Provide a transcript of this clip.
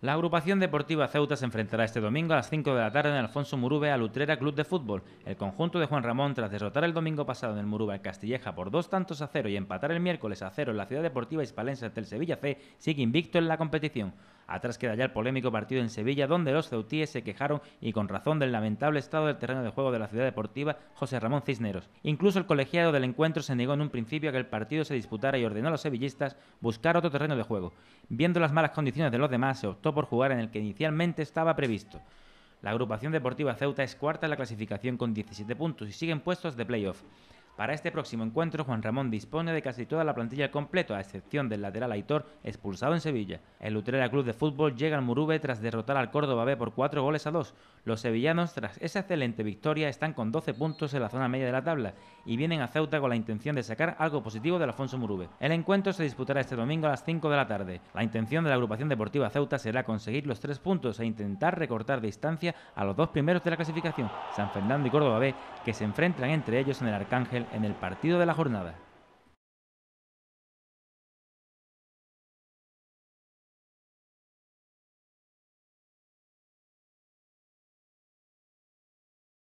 La agrupación deportiva Ceuta se enfrentará este domingo a las 5 de la tarde en Alfonso Murube a Utrera Club de Fútbol. El conjunto de Juan Ramón, tras derrotar el domingo pasado en el Murube al Castilleja por dos tantos a cero y empatar el miércoles a cero en la ciudad deportiva hispalense del Sevilla C, sigue invicto en la competición. Atrás queda ya el polémico partido en Sevilla, donde los ceutíes se quejaron y con razón del lamentable estado del terreno de juego de la ciudad deportiva José Ramón Cisneros. Incluso el colegiado del encuentro se negó en un principio a que el partido se disputara y ordenó a los sevillistas buscar otro terreno de juego. Viendo las malas condiciones de los demás, se optó por jugar en el que inicialmente estaba previsto. La agrupación deportiva Ceuta es cuarta en la clasificación con 17 puntos y siguen puestos de playoff. Para este próximo encuentro, Juan Ramón dispone de casi toda la plantilla completa, a excepción del lateral Aitor, expulsado en Sevilla. El Utrera Club de Fútbol llega al Murube tras derrotar al Córdoba B por cuatro goles a dos. Los sevillanos, tras esa excelente victoria, están con 12 puntos en la zona media de la tabla y vienen a Ceuta con la intención de sacar algo positivo del Alfonso Murube. El encuentro se disputará este domingo a las 5 de la tarde. La intención de la agrupación deportiva Ceuta será conseguir los tres puntos e intentar recortar distancia a los dos primeros de la clasificación, San Fernando y Córdoba B, que se enfrentan entre ellos en el Arcángel en el partido de la jornada.